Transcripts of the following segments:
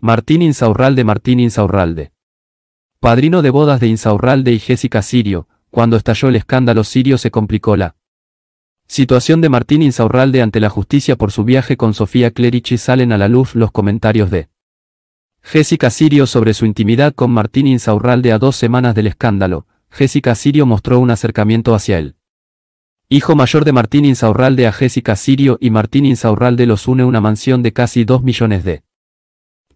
Martín Insaurralde Martín Insaurralde. Padrino de bodas de Insaurralde y Jessica Sirio, cuando estalló el escándalo sirio se complicó la situación de Martín Insaurralde ante la justicia por su viaje con Sofía Clerici salen a la luz los comentarios de Jessica Sirio sobre su intimidad con Martín Insaurralde a dos semanas del escándalo, Jessica Sirio mostró un acercamiento hacia él. Hijo mayor de Martín Insaurralde a Jessica Sirio y Martín Insaurralde los une una mansión de casi 2 millones de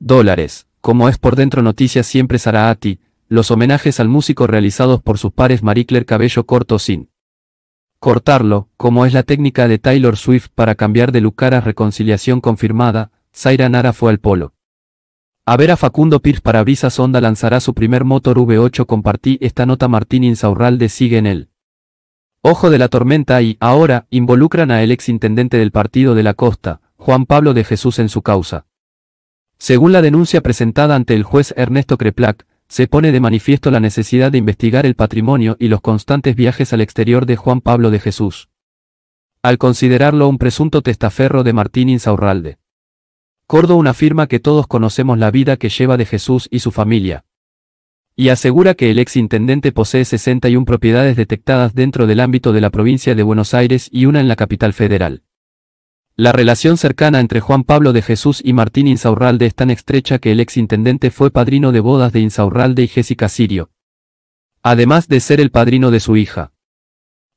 dólares. Como es por dentro noticias siempre Saraati, los homenajes al músico realizados por sus pares Maricler cabello corto sin cortarlo, como es la técnica de Taylor Swift para cambiar de lucaras a reconciliación confirmada, Zaira Nara fue al polo. A ver a Facundo Pierce para Brisas Honda lanzará su primer motor V8 compartí esta nota Martín Insaurralde sigue en él. Ojo de la tormenta y, ahora, involucran a el ex intendente del partido de la costa, Juan Pablo de Jesús en su causa. Según la denuncia presentada ante el juez Ernesto Creplac, se pone de manifiesto la necesidad de investigar el patrimonio y los constantes viajes al exterior de Juan Pablo de Jesús. Al considerarlo un presunto testaferro de Martín Insaurralde. Córdoba afirma que todos conocemos la vida que lleva de Jesús y su familia. Y asegura que el ex intendente posee 61 propiedades detectadas dentro del ámbito de la provincia de Buenos Aires y una en la capital federal. La relación cercana entre Juan Pablo de Jesús y Martín Insaurralde es tan estrecha que el exintendente fue padrino de bodas de Insaurralde y Jessica Sirio. Además de ser el padrino de su hija.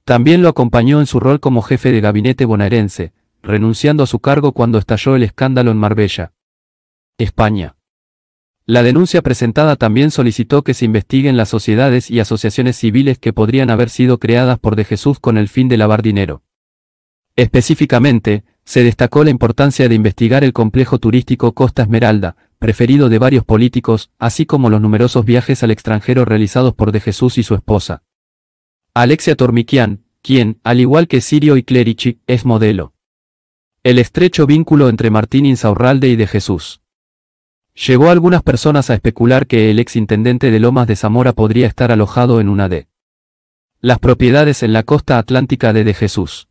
También lo acompañó en su rol como jefe de gabinete bonaerense, renunciando a su cargo cuando estalló el escándalo en Marbella. España. La denuncia presentada también solicitó que se investiguen las sociedades y asociaciones civiles que podrían haber sido creadas por De Jesús con el fin de lavar dinero. Específicamente, se destacó la importancia de investigar el complejo turístico Costa Esmeralda, preferido de varios políticos, así como los numerosos viajes al extranjero realizados por De Jesús y su esposa. Alexia Tormiquian, quien, al igual que Sirio y Clerici, es modelo. El estrecho vínculo entre Martín Insaurralde y De Jesús. Llegó algunas personas a especular que el ex intendente de Lomas de Zamora podría estar alojado en una de las propiedades en la costa atlántica de De Jesús.